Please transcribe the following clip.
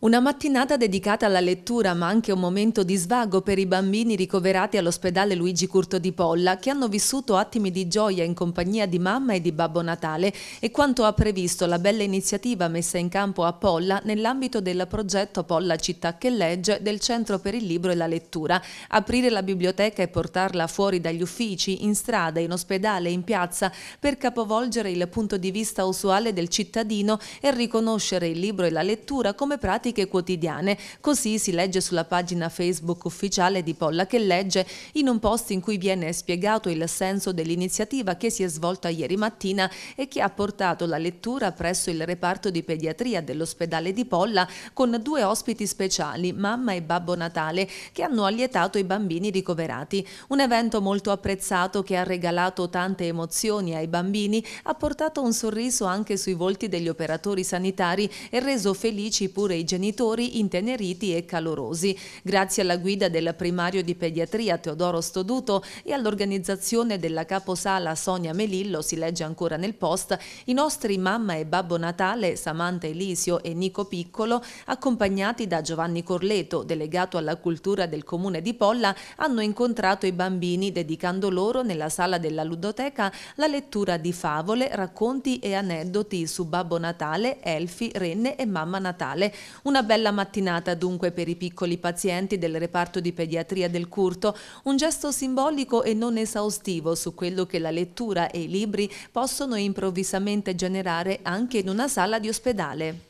Una mattinata dedicata alla lettura, ma anche un momento di svago per i bambini ricoverati all'ospedale Luigi Curto di Polla, che hanno vissuto attimi di gioia in compagnia di mamma e di Babbo Natale e quanto ha previsto la bella iniziativa messa in campo a Polla nell'ambito del progetto Polla Città che legge del Centro per il Libro e la Lettura. Aprire la biblioteca e portarla fuori dagli uffici, in strada, in ospedale, in piazza, per capovolgere il punto di vista usuale del cittadino e riconoscere il libro e la lettura come pratica pratiche quotidiane. Così si legge sulla pagina Facebook ufficiale di Polla che legge in un post in cui viene spiegato il senso dell'iniziativa che si è svolta ieri mattina e che ha portato la lettura presso il reparto di pediatria dell'ospedale di Polla con due ospiti speciali, mamma e babbo Natale, che hanno allietato i bambini ricoverati. Un evento molto apprezzato che ha regalato tante emozioni ai bambini, ha portato un sorriso anche sui volti degli operatori sanitari e reso felici pure i genitori genitori inteneriti e calorosi. Grazie alla guida del primario di pediatria Teodoro Stoduto e all'organizzazione della caposala Sonia Melillo, si legge ancora nel post, i nostri mamma e babbo Natale, Samantha Elisio e Nico Piccolo, accompagnati da Giovanni Corleto, delegato alla cultura del comune di Polla, hanno incontrato i bambini dedicando loro nella sala della ludoteca la lettura di favole, racconti e aneddoti su Babbo Natale, Elfi, Renne e Mamma Natale. Una bella mattinata dunque per i piccoli pazienti del reparto di pediatria del Curto, un gesto simbolico e non esaustivo su quello che la lettura e i libri possono improvvisamente generare anche in una sala di ospedale.